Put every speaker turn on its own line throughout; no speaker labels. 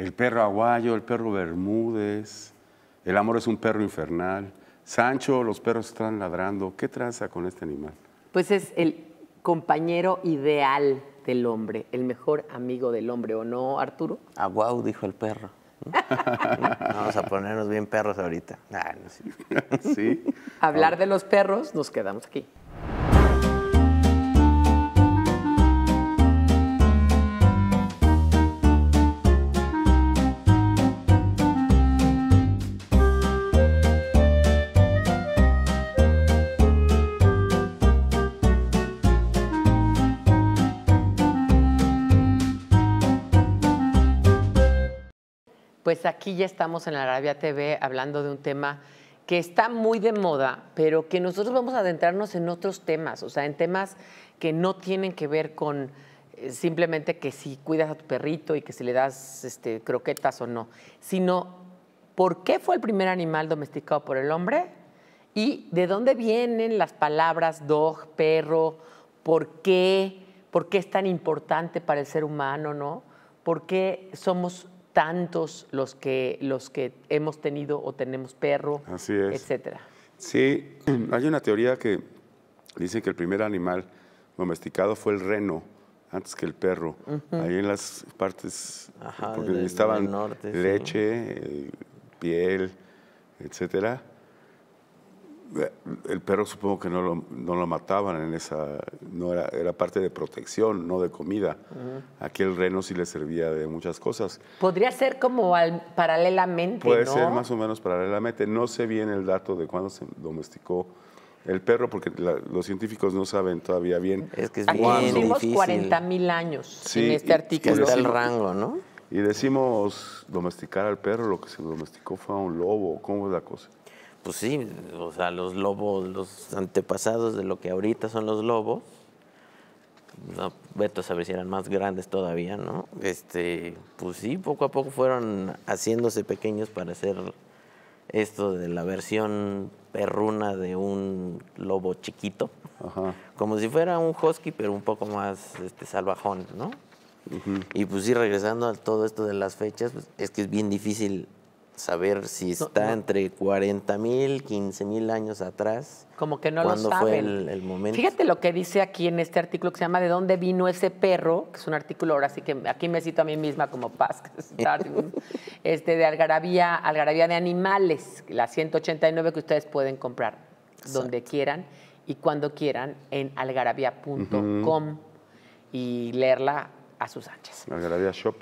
El perro aguayo, el perro Bermúdez, el amor es un perro infernal. Sancho, los perros están ladrando. ¿Qué traza con este animal?
Pues es el compañero ideal del hombre, el mejor amigo del hombre, ¿o no, Arturo?
Aguau, dijo el perro. Vamos a ponernos bien perros ahorita. Ah,
Hablar de los perros, nos quedamos aquí. pues aquí ya estamos en la Arabia TV hablando de un tema que está muy de moda, pero que nosotros vamos a adentrarnos en otros temas, o sea, en temas que no tienen que ver con eh, simplemente que si cuidas a tu perrito y que si le das este, croquetas o no, sino por qué fue el primer animal domesticado por el hombre y de dónde vienen las palabras dog, perro, por qué, por qué es tan importante para el ser humano, ¿no? ¿Por qué somos tantos los que, los que hemos tenido o tenemos perro,
Así etcétera. Sí, hay una teoría que dice que el primer animal domesticado fue el reno antes que el perro, ahí en las partes, Ajá, porque leche, eh, piel, etcétera el perro supongo que no lo, mataban en esa, no era, era parte de protección, no de comida. aquel Aquí el reno sí le servía de muchas cosas.
Podría ser como paralelamente. Puede ser más
o menos paralelamente. No sé bien el dato de cuándo se domesticó el perro, porque los científicos no saben todavía bien. Es que es mil
años en este artículo. del el rango, ¿no?
Y
decimos domesticar al perro, lo que se domesticó fue a un lobo, ¿cómo es la cosa? pues sí, o sea, los lobos, los antepasados de lo que ahorita son los lobos, no, Beto a ver si eran más grandes todavía, ¿no? Este, pues sí, poco a poco fueron haciéndose pequeños para hacer esto de la versión perruna de un lobo chiquito, como si fuera un husky, pero un poco más este, salvajón, ¿no? Y pues sí, regresando a todo esto de las fechas, pues, es que es bien difícil saber si está entre 40 mil, 15 mil años atrás. Como que no lo saben. fue el, momento? Fíjate
lo que dice aquí en este artículo que se llama ¿De dónde vino ese perro? Que es un artículo ahora sí que aquí me cito a mí misma como Paz, este, de Algarabía, Algarabía de Animales, la 189 que ustedes pueden comprar donde quieran y cuando quieran en algarabía.com
y leerla a sus anchas.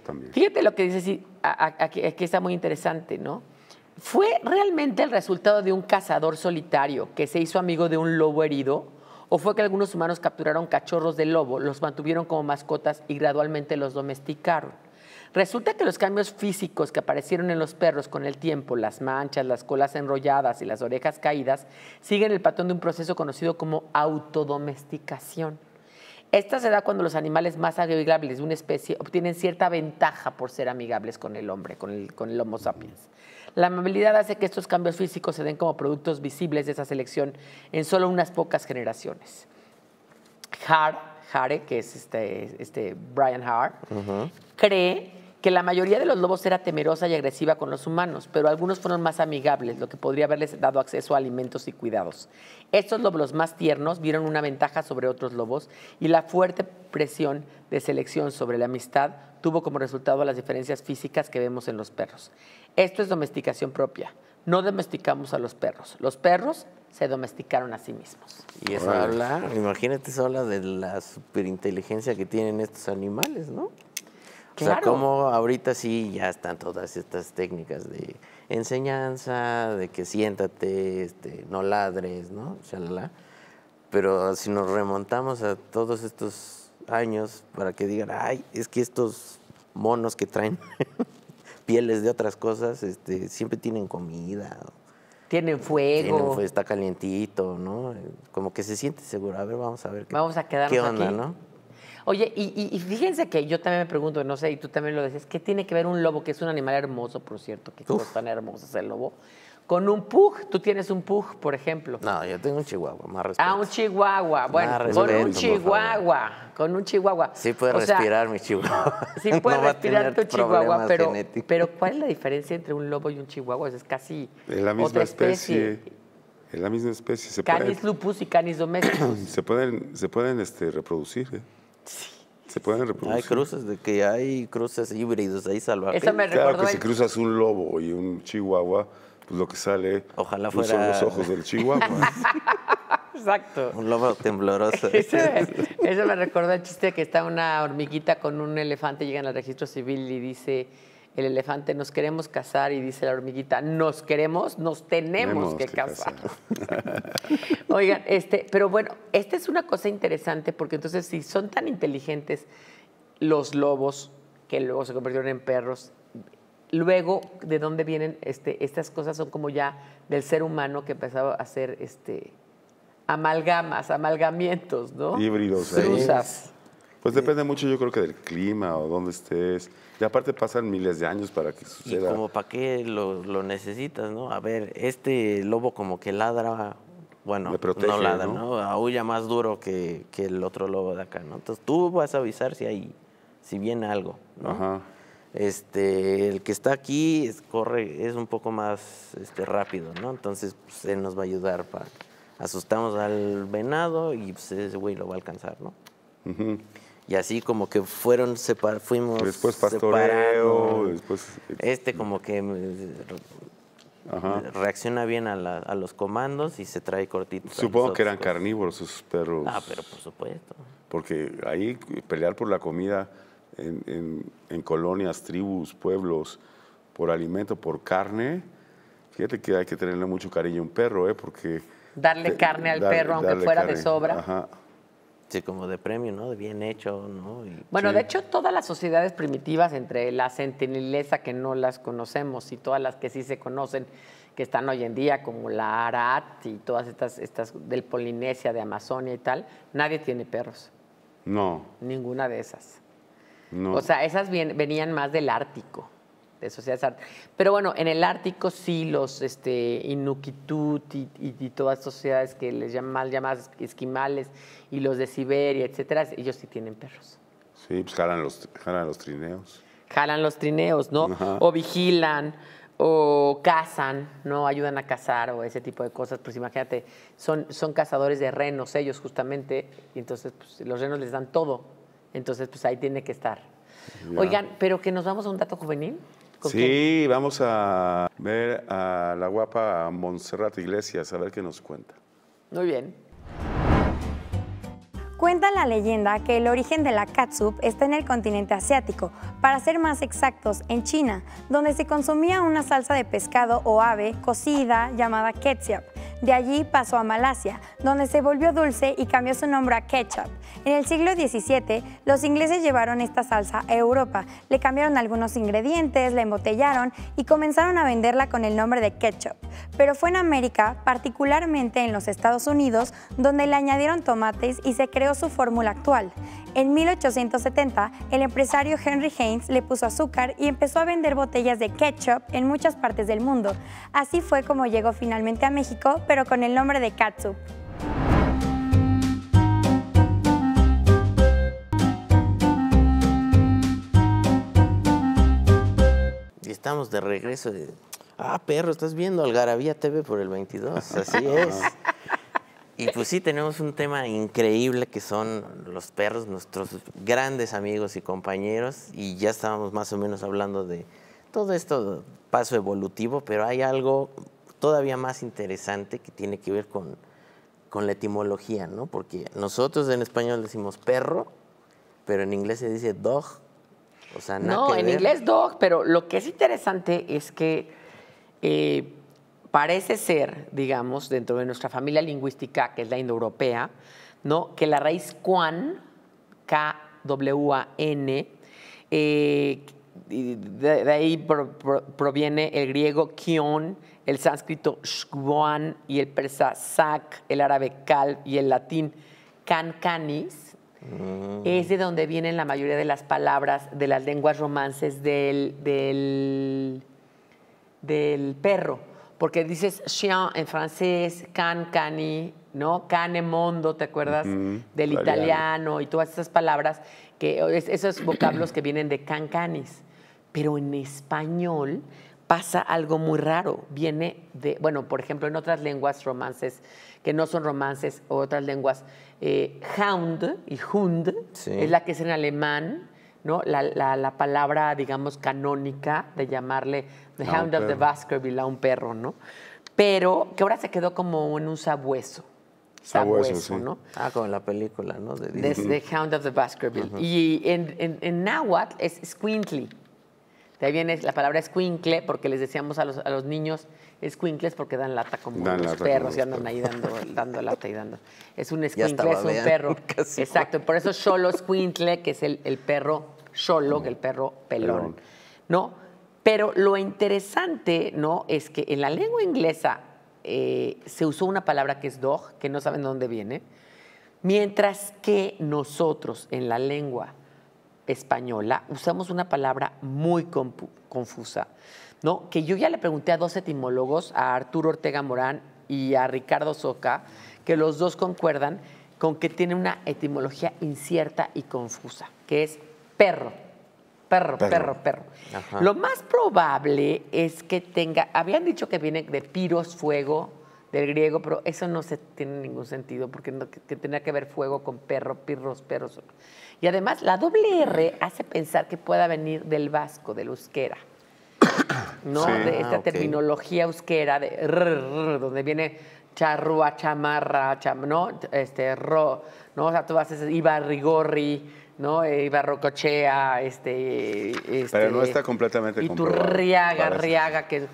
también.
Fíjate lo que dice, aquí, aquí está muy interesante, ¿no? ¿Fue realmente el resultado de un cazador solitario que se hizo amigo de un lobo herido? ¿O fue que algunos humanos capturaron cachorros de lobo, los mantuvieron como mascotas y gradualmente los domesticaron? Resulta que los cambios físicos que aparecieron en los perros con el tiempo, las manchas, las colas enrolladas y las orejas caídas, siguen el patrón de un proceso conocido como autodomesticación. Esta se da cuando los animales más amigables de una especie obtienen cierta ventaja por ser amigables con el hombre, con el, Homo sapiens. La amabilidad hace que estos cambios físicos se den como productos visibles de esa selección en solo unas pocas generaciones. Hare, que es este, este Brian Hare, cree que la mayoría de los lobos era temerosa y agresiva con los humanos, pero algunos fueron más amigables, lo que podría haberles dado acceso a alimentos y cuidados. Estos lobos más tiernos vieron una ventaja sobre otros lobos y la fuerte presión de selección sobre la amistad tuvo como resultado las diferencias físicas que vemos en los perros. Esto es domesticación propia. No domesticamos a los perros. Los perros se domesticaron a sí mismos.
Y eso habla, imagínate, eso habla de la superinteligencia que tienen estos animales, ¿no? O sea, como ahorita sí ya están todas estas técnicas de enseñanza, de que siéntate, este, no ladres, ¿no? Pero si nos remontamos a todos estos años para que digan, ay, es que estos monos que traen pieles de otras cosas, este, siempre tienen comida.
Tienen fuego.
está calientito, ¿no? Como que se siente seguro. A ver, vamos a ver. Qué,
vamos a quedarnos ¿Qué onda, no? Oye, y, fíjense que yo también me pregunto, no sé, y tú también lo decías, ¿qué tiene que ver un lobo, que es un animal hermoso, por cierto, que es tan hermoso es el lobo, con un pug? Tú tienes un
pug, por ejemplo. No, yo tengo un chihuahua, más ah, respeto.
Ah, un chihuahua, bueno, con un chihuahua, con un chihuahua. Sí puede respirar
mi chihuahua. Sí puede respirar tu chihuahua, pero,
pero ¿cuál es la diferencia entre un lobo y un chihuahua? Es casi es la misma especie.
Es la misma especie. canis
lupus y canis domésticos.
se pueden, se pueden este, reproducir. ¿eh? Sí. ¿Se pueden reproducir? Hay cruces,
de que hay cruces híbridos ahí salvajes.
Eso me claro que si cruzas un lobo y un chihuahua, pues lo que sale Ojalá son los ojos
del chihuahua. Exacto. Un lobo tembloroso. Eso,
me recordó el chiste que está una hormiguita con un elefante, llega al registro civil y dice el elefante, nos queremos casar y dice la hormiguita, nos queremos, nos tenemos, que, cazar.
casar.
Oigan, este, pero bueno, esta es una cosa interesante porque entonces si son tan inteligentes los lobos que luego se convirtieron en perros, luego de dónde vienen este, estas cosas son como ya del ser humano que empezaba a hacer este amalgamas, amalgamientos, ¿no? Híbridos, ¿eh?
Pues depende mucho, yo creo que del clima o dónde estés. Y aparte pasan miles de años para que suceda. Y como
para qué lo, necesitas, ¿no? A ver, este lobo como que ladra, bueno, no ladra, ¿no? Aúlla más duro que, el otro lobo de acá, ¿no? Entonces tú vas a avisar si hay, si viene algo, ¿no? Ajá. Este, el que está aquí es, corre, es un poco más este, rápido, ¿no? Entonces pues, él nos va a ayudar para asustamos al venado y pues, ese güey lo va a alcanzar, ¿no? y así como que fueron separ, fuimos después pastoreo eh, este como que eh, reacciona bien a, los comandos y se trae cortito supongo que eran carnívoros
sus perros ah pero por supuesto porque ahí pelear por la comida en, colonias tribus pueblos por alimento por carne fíjate que hay que tenerle mucho cariño a un perro
eh porque darle carne al perro aunque fuera de sobra Ajá. Sí, este, como de premio, ¿no? De bien hecho, ¿no? bueno, de
hecho, todas las sociedades primitivas, entre la sentinelleza que no las conocemos y todas las que sí se conocen, que están hoy en día, como la Arat y todas estas, estas del Polinesia, de Amazonia y tal, nadie tiene perros. No. Ninguna de esas. No. O sea, esas venían más del Ártico de sociedades Pero bueno, en el Ártico sí los este, y, todas estas sociedades que les llaman mal llamadas esquimales y los de Siberia, etcétera, ellos sí tienen perros.
Sí, pues jalan los, jalan los trineos. Jalan los trineos, ¿no? O
vigilan, o cazan, ¿no? Ayudan a cazar o ese tipo de cosas. Pues imagínate, son, son cazadores de renos ellos justamente, y entonces pues, los renos les dan todo. Entonces, pues ahí tiene que estar. Oigan, pero que nos vamos a un dato juvenil.
Sí, vamos a ver a la guapa Montserrat Iglesias, a ver qué nos cuenta.
Muy bien. Cuenta la leyenda que el origen de la catsup está en el continente asiático, para ser más exactos, en China, donde se consumía una salsa de pescado o ave cocida llamada ketchup. De allí pasó a Malasia, donde se volvió dulce y cambió su nombre a ketchup. En el siglo XVII, los ingleses llevaron esta salsa a Europa, le cambiaron algunos ingredientes, la embotellaron y comenzaron a venderla con el nombre de ketchup. Pero fue en América, particularmente en los Estados Unidos, donde le añadieron tomates y se creó su fórmula actual. En 1870, el empresario Henry Haynes le puso azúcar y empezó a vender botellas de ketchup en muchas partes del mundo. Así fue como llegó finalmente a México, pero con el nombre de Katsu
Y estamos de regreso. Ah, perro, estás viendo Algarabía TV por el 22. Así es. Y pues sí, tenemos un tema increíble que son los perros, nuestros grandes amigos y compañeros, y ya estábamos más o menos hablando de todo esto, paso evolutivo, pero hay algo todavía más interesante que tiene que ver con, con la etimología, ¿no? Porque nosotros en español decimos perro, pero en inglés se dice dog. O sea, nada no, en inglés
dog, pero lo que es interesante es que... Eh, parece ser, digamos, dentro de nuestra familia lingüística, que es la indoeuropea, ¿no? que la raíz Kwan, K-W-A-N, eh, de, ahí proviene el griego kion, el sánscrito shguan y el persa sak, el árabe kal y el latín can canis
mm.
Es de donde vienen la mayoría de las palabras de las lenguas romances del, del perro porque dices chien en francés, can, cani, ¿no? Cane ¿te acuerdas? Del italiano. y todas esas palabras, que esos vocablos que vienen de can, canis. Pero en español pasa algo muy raro. Viene de, bueno, por ejemplo, en otras lenguas romances, que no son romances, otras lenguas, eh, Hound y Hund es la que es en alemán, ¿no? la palabra, digamos, canónica de llamarle The ah, Hound of the Baskerville, a un perro, ¿no? Pero que ahora se quedó como en un sabueso. Sabueso, ¿no?
Ah, como en la película, ¿no? De The,
Hound of the Baskerville. Y en, en, es squintly. De ahí viene la palabra squinkle, porque les decíamos a los, a los niños squintles porque dan lata como los perros y andan ahí dando, dando, lata y dando. Es un squintle, es un perro. Exacto, por eso solo squintle, que es el, perro solo, que el perro pelón. ¿No? Pero lo interesante, ¿no? Es que en la lengua inglesa eh, se usó una palabra que es dog, que no saben de dónde viene, mientras que nosotros en la lengua española usamos una palabra muy confusa, ¿no? Que yo ya le pregunté a dos etimólogos, a Arturo Ortega Morán y a Ricardo Soca, que los dos concuerdan con que tiene una etimología incierta y confusa, que es perro perro, perro, perro. Lo más probable es que tenga, habían dicho que viene de piros, fuego, del griego, pero eso no tiene ningún sentido porque no, que, ver fuego con perro, pirros, perros. Y además la doble R hace pensar que pueda venir del vasco, del euskera. ¿No? de esta ah, terminología euskera de donde viene charrúa, chamarra, cham, ¿no? Este ro, ¿no? O sea, tú haces Ibarrigorri, ¿no? Eh, Ibarrocochea, este, este, Pero no está completamente y tu Riaga, Riaga, que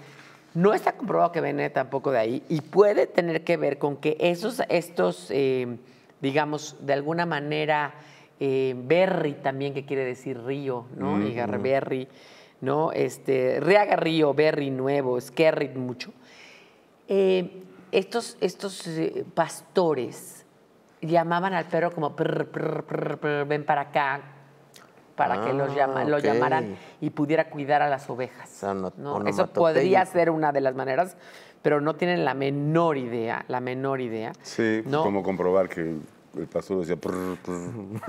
no está comprobado que viene tampoco de ahí y puede tener que ver con que esos, estos, eh, digamos, de alguna manera, eh, berry también, que quiere decir río, ¿no? Mm, y Garberri, mm. ¿no? Este, Riaga Río, berry nuevo, skerrit mucho. Eh, estos, estos pastores llamaban al perro como ven para acá
para que los ah, lo llamaran
y pudiera cuidar a las ovejas.
Eso podría
ser una de las maneras, pero no tienen la menor idea, la menor idea.
Sí, pues, comprobar que el pastor decía.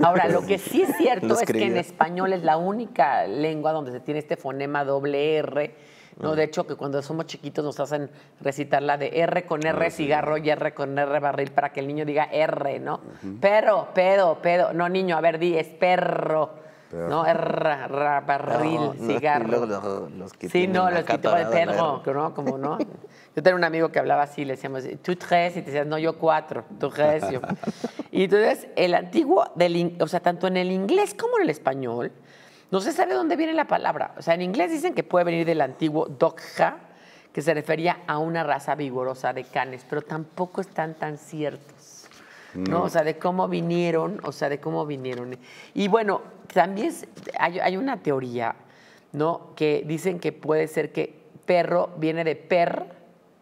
Ahora, lo que
sí es cierto es que en español es la única lengua donde se tiene este fonema doble R ¿no? De hecho, que cuando somos chiquitos nos hacen recitar la de R con R ah, cigarro y R con R barril para que el niño diga R, ¿no? Pero, pedo, pedo. No, niño, a ver, di, es perro.
no, R,
barril, cigarro. Los, los, los que sí, no, los que de perro, ¿no? Como, ¿no? Yo tenía un amigo que hablaba así, le decíamos, tú tres, y te decías, no, yo cuatro, tú tres. Y entonces, el antiguo, del, o sea, tanto en el inglés como en el español, no se sabe dónde viene la palabra. O sea, en inglés dicen que puede venir del antiguo dogja, que se refería a una raza vigorosa de canes, pero tampoco están tan ciertos. No. O sea, de cómo vinieron, o sea, de cómo vinieron. Y bueno, también hay, una teoría, ¿no? Que dicen que puede ser que perro viene de per,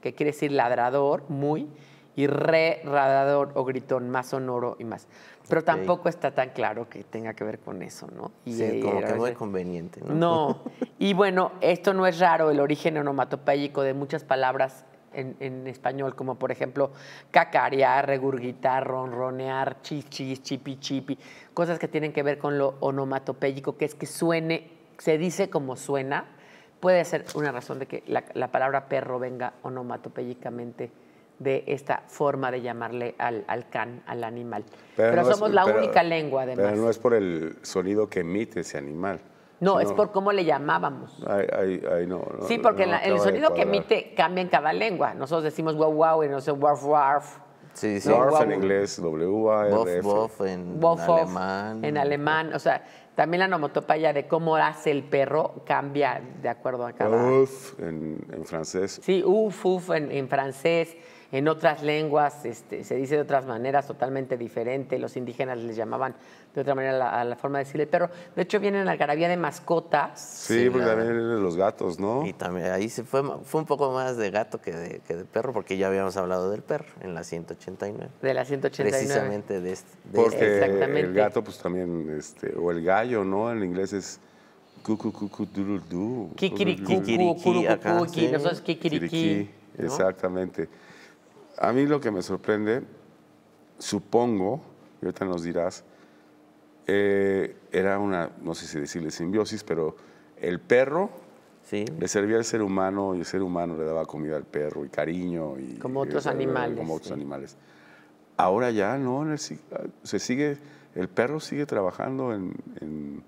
que quiere decir ladrador, muy, y re, ladrador o gritón, más sonoro y más. Pero tampoco está tan claro que tenga que ver con eso, ¿no? Y sí, eh, como que no es
conveniente, ¿no? No.
Y bueno, esto no es raro, el origen onomatopéyico de muchas palabras en, español, como por ejemplo cacarear, regurgitar, ronronear, chis, chis, chipi, chipi, cosas que tienen que ver con lo onomatopéyico, que es que suene, se dice como suena, puede ser una razón de que la, palabra perro venga onomatopéyicamente de esta forma de llamarle al, al can, al animal. Pero, somos la única lengua, además. Pero
no es por el sonido que emite ese animal. No, es por
cómo le llamábamos.
Ay, no, sí, porque el sonido que emite
cambia en cada lengua. Nosotros decimos wow, wow y sé warf, warf.
Sí, sí. Warf en inglés, w a r f en alemán. En alemán,
o sea, también la nomotopaya de cómo hace el perro cambia de acuerdo
a cada... Uf, en, en francés.
Sí, uf, uf en, en francés en otras lenguas este, se dice de otras maneras totalmente diferente, los indígenas les llamaban de otra manera la, a la forma de decir el perro. De hecho, viene en la garabía de mascotas. Sí, porque también
vienen los gatos, ¿no? Y también ahí se fue, fue un poco más de gato que de, que de perro, porque ya habíamos hablado del perro en la 189.
De la 189. Precisamente
de este. porque este. el gato, pues
también, este, o el gallo, ¿no? En inglés es... Kikiriki, kikiriki, nosotros kikiriki. Exactamente. A mí lo que me sorprende, supongo, y ahorita nos dirás, eh, era una, no sé si decirle simbiosis, pero el perro le servía al ser humano y el ser humano le daba comida al perro y cariño. Y, como otros animales. Como otros animales. Ahora ya no, el, ah, se sigue, el perro sigue trabajando en,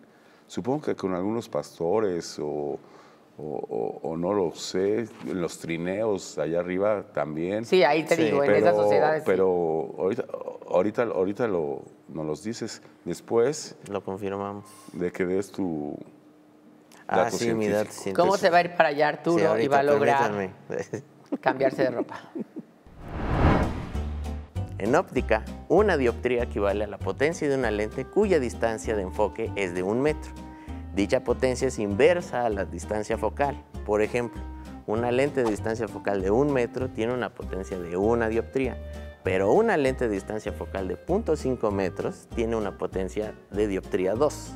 supongo que con algunos pastores o o, no lo sé, los trineos allá arriba también. Sí, ahí te digo, en esas sociedades. Pero ahorita, ahorita, lo, nos los dices después.
Lo confirmamos. De que des tu. Ah, dato sí, ¿Cómo se va a ir para allá Arturo y va a lograr
cambiarse de ropa?
En óptica, una dioptría equivale a la potencia de una lente cuya distancia de enfoque es de un metro Dicha potencia es inversa a la distancia focal. Por ejemplo, una lente de distancia focal de un metro tiene una potencia de una dioptría, pero una lente de distancia focal de 0.5 metros tiene una potencia de dioptría 2.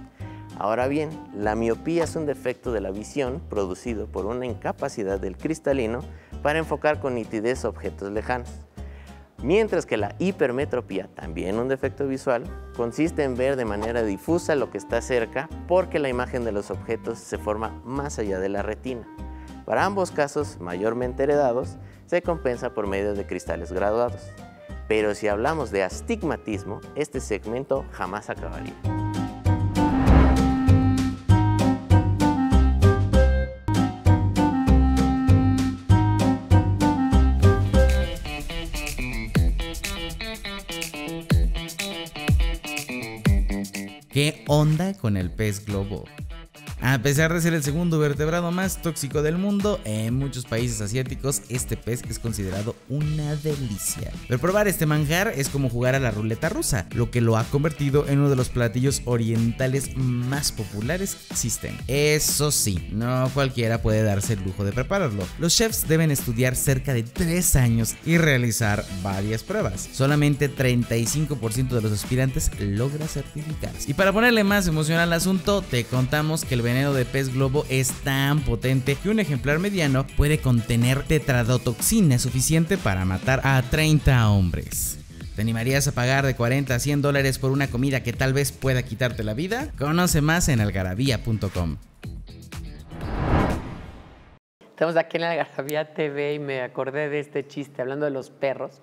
Ahora bien, la miopía es un defecto de la visión producido por una incapacidad del cristalino para enfocar con nitidez objetos lejanos. Mientras que la hipermetropía, también un defecto visual, consiste en ver de manera difusa lo que está cerca porque la imagen de los objetos se forma más allá de la retina. Para ambos casos, mayormente heredados, se compensa por medio de cristales graduados. Pero si hablamos de astigmatismo, este segmento jamás acabaría.
¿Qué onda con el pez globo? A pesar de ser el segundo vertebrado más tóxico del mundo, en muchos países asiáticos este pez es considerado una delicia. Pero probar este manjar es como jugar a la ruleta rusa, lo que lo ha convertido en uno de los platillos orientales más populares que existen. Eso sí, no cualquiera puede darse el lujo de prepararlo. Los chefs deben estudiar cerca de 3 años y realizar varias pruebas. Solamente 35% de los aspirantes logra certificarse. Y para ponerle más emoción al asunto, te contamos que el el veneno de pez globo es tan potente que un ejemplar mediano puede contener tetradotoxina suficiente para matar a 30 hombres. ¿Te animarías a pagar de 40 a 100 dólares por una comida que tal vez pueda quitarte la vida? Conoce más en algarabía.com.
Estamos aquí en Algarabía TV y me acordé de este chiste hablando de los perros,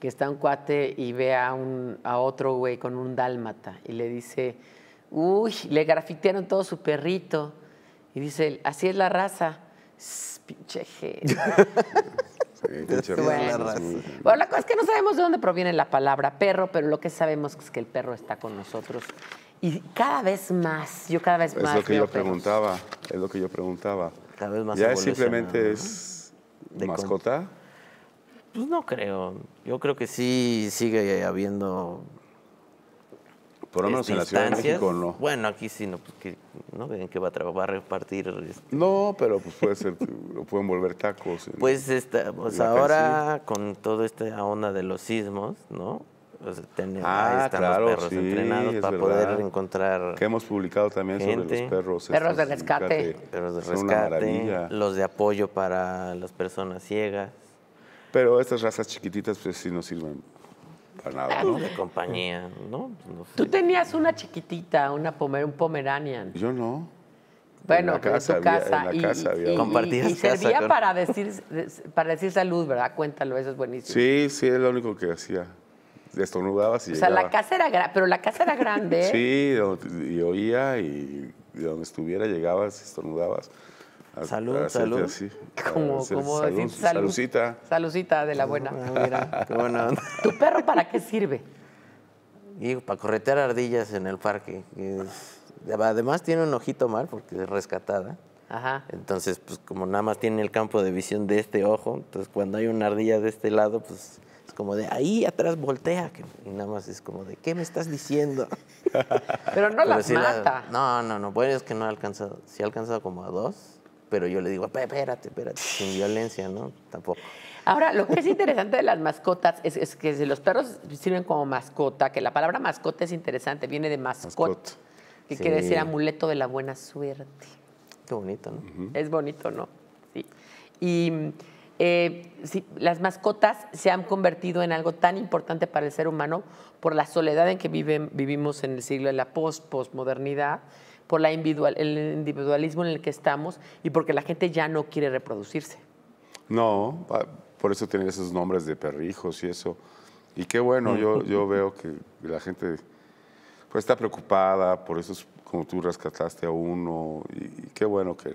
que está un cuate y ve a, un, a otro güey con un dálmata y le dice, uy, le grafitearon todo su perrito. Y dice, así es la raza. pinche gente. bueno, la cosa es que no sabemos de dónde proviene la palabra perro, pero lo que sabemos es que el perro está con nosotros. Y cada vez más, yo cada vez más. Es lo que yo
preguntaba, es lo que yo preguntaba. Cada vez más. ¿Ya simplemente es mascota?
Pues no creo. Yo creo que sí sigue habiendo por lo menos en la Ciudad de México no. Bueno, aquí sí, no, pues que, no ven que va a, repartir. Este. No, pero pues
puede ser, pueden volver tacos.
pues, esta, pues, ahora con toda esta onda de los sismos, ¿no? ah, ahí están claro, los perros sí, entrenados para poder encontrar. Que hemos publicado también sobre los perros. Perros de rescate. Perros de rescate. Los de apoyo para las personas ciegas. Pero estas razas chiquititas, pues sí nos sirven para nada. De compañía,
Tú tenías una chiquitita, una un pomeranian.
Yo no. Bueno, en la casa, casa. Había, y, servía para,
decir, para decir salud, ¿verdad? Cuéntalo, eso es buenísimo.
Sí, sí, es lo único que hacía. Estornudabas y O sea, la casa
era pero la casa era grande.
sí, y oía y de donde estuviera llegabas, estornudabas. salud,
salud. como, decir, salud, de la buena. Ah,
¿Tu perro para qué sirve? Digo, para corretear ardillas en el parque. además tiene un ojito mal porque es rescatada. Ajá. Entonces, pues como nada más tiene el campo de visión de este ojo, entonces cuando hay una ardilla de este lado, pues es como de ahí atrás voltea. y nada más es como de, ¿qué me estás diciendo? Pero no las mata. no, no, no. Bueno, es que no ha alcanzado. Sí ha alcanzado como a dos pero yo le digo, espérate, espérate, sin violencia, ¿no? Tampoco.
Ahora, lo que es interesante de las mascotas es, que los perros sirven como mascota, que la palabra mascota es interesante, viene de mascot, que quiere decir amuleto de la buena suerte.
Qué bonito, ¿no? Es
bonito, ¿no? Sí. Y eh, las mascotas se han convertido en algo tan importante para el ser humano por la soledad en que vivimos en el siglo de la post-postmodernidad. postmodernidad por la individual, el individualismo en el que estamos y porque la gente ya no quiere reproducirse.
No, por eso tienen esos nombres de perrijos y eso. Y qué bueno, yo, yo veo que la gente pues, está preocupada por eso como tú rescataste a uno, y, qué bueno que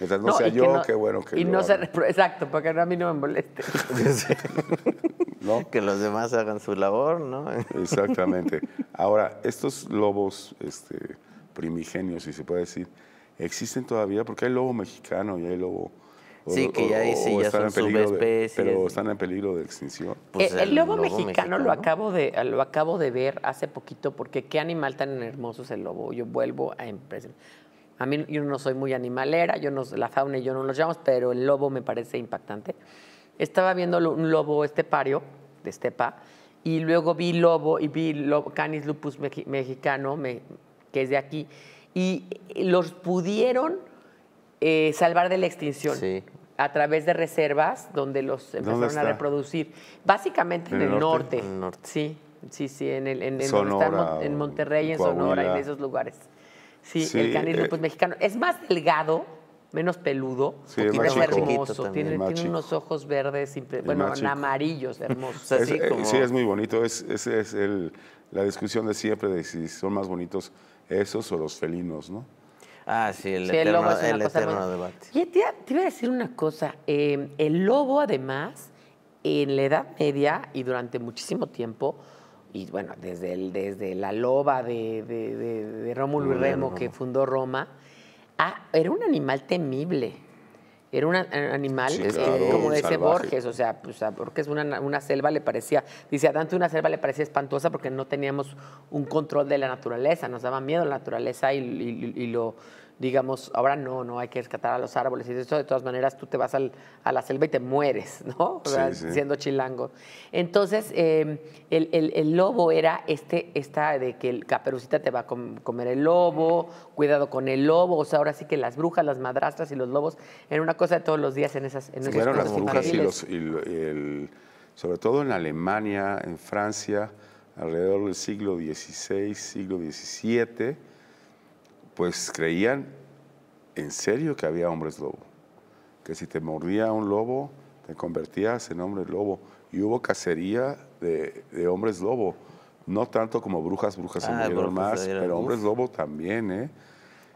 Mientras no, sea
yo, qué bueno que Y no se exacto, porque a mí no me moleste.
Que los demás hagan su labor, ¿no? Exactamente. Ahora, estos lobos
este, primigenios, si se puede decir, existen todavía porque hay lobo mexicano y hay lobo... sí, que ya, ya están son en pero están en peligro de extinción. Eh, pues el, lobo, mexicano, lo
acabo de lo acabo de ver hace poquito porque qué animal tan hermoso es el lobo. Yo vuelvo a a mí yo no soy muy animalera, yo no, la fauna y yo no nos llevamos, pero el lobo me parece impactante. Estaba viendo un lobo estepario de estepa y luego vi lobo y vi lobo, canis lupus mexicano, me, que es de aquí, y los pudieron eh, salvar de la extinción. A través de reservas donde los empezaron a reproducir. Básicamente en, el norte? Sí, sí, sí, en, el, en, en Monterrey, en Sonora, en esos lugares.
Sí, el eh, pues,
mexicano. Es más delgado, menos peludo, es, hermoso, tiene, unos ojos verdes, bueno, amarillos, hermosos. Eh, sí, es
muy bonito, es, es, es el, la discusión de siempre de si son más bonitos esos o los felinos, ¿no? Ah, sí, el, lobo debate.
te, te, iba a decir una cosa. Em, el lobo, además, en la Edad Media y durante muchísimo tiempo, y bueno, desde, el, desde la loba de, de, de, Rómulo y Remo, que fundó Roma, ah, era un animal temible. Era un animal este, como ese Borges, o sea, Borges pues, una, selva le parecía, dice a Dante una selva le parecía espantosa porque no teníamos un control de la naturaleza, nos daba miedo la naturaleza y, y lo digamos, ahora no, no hay que rescatar a los árboles y eso, de todas maneras tú te vas al, a la selva y te mueres, ¿no? O Siendo chilango. Entonces, em, el, el, lobo era este, esta de que el caperucita te va a comer el lobo, cuidado con el lobo, o sea, ahora sí que las brujas, las madrastras y los lobos eran una cosa de todos los días en esas... En las brujas y, los,
sobre todo en Alemania, en Francia, alrededor del siglo XVI, siglo XVII pues creían en serio que había hombres lobo, que si te mordía un lobo, te convertías en hombre lobo. Y hubo cacería de, hombres lobo, no tanto como brujas, brujas se ah, murieron más, pero hombres lobo también, ¿eh?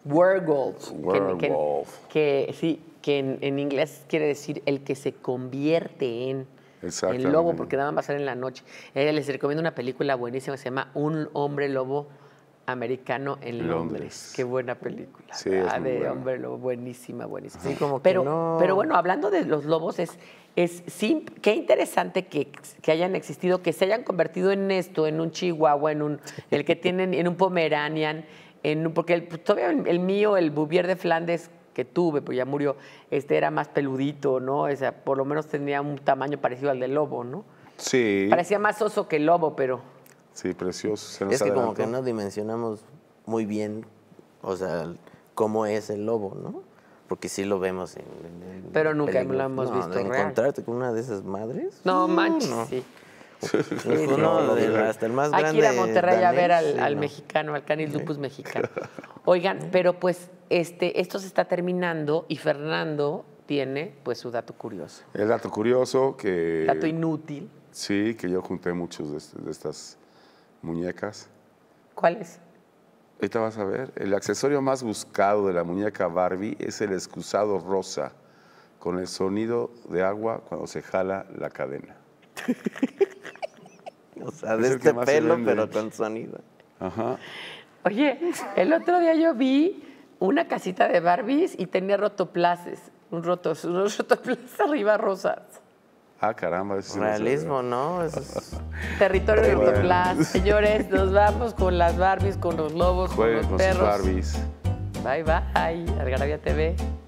Werewolf.
Werewolf.
Que, sí, que en, inglés quiere decir el que se convierte en.
El lobo, porque
nada más sale en la noche. Eh, les recomiendo una película buenísima se llama Un hombre lobo americano en Londres. Qué buena película.
Sí, es de
hombre buenísima, buenísima. Sí, como pero, pero bueno, hablando de los lobos, es, es qué interesante que, hayan existido, que se hayan convertido en esto, en un chihuahua, en un el que tienen, en un pomeranian, en un, porque el, pues, todavía el, mío, el Bouvier de Flandes que tuve, pues ya murió, este era más peludito, ¿no? O sea, por lo menos tenía un tamaño parecido al del lobo, ¿no?
Sí.
Parecía más oso que lobo, pero...
Sí, precioso. es que como que no
dimensionamos muy bien, o sea, cómo es el lobo, ¿no? Porque sí lo vemos en...
Pero nunca lo hemos no, visto de encontrarte
con una de esas madres. No, manches, no. sí. No, hasta el más grande. Hay que ir a Monterrey a ver al,
mexicano, al Canis Lupus
mexicano.
Oigan, pero pues este, esto se está terminando y Fernando tiene pues su dato curioso.
El dato curioso que... Dato inútil. Sí, que yo junté muchos de, de estas muñecas. ¿Cuáles? Ahorita vas a ver. El accesorio más buscado de la muñeca Barbie es el excusado rosa, con el sonido de agua cuando se jala la cadena.
o sea, de este pelo, pero con sonido. Ajá. Oye,
el otro día yo vi una casita de Barbies y tenía rotoplaces, un rotos, unos rotoplaces arriba rosas.
Ah, caramba. Eso Realismo, ¿no?
Territorio de Señores, nos vamos con las Barbies, con los lobos, con los con perros. Barbies. Bye, bye. Algarabia TV.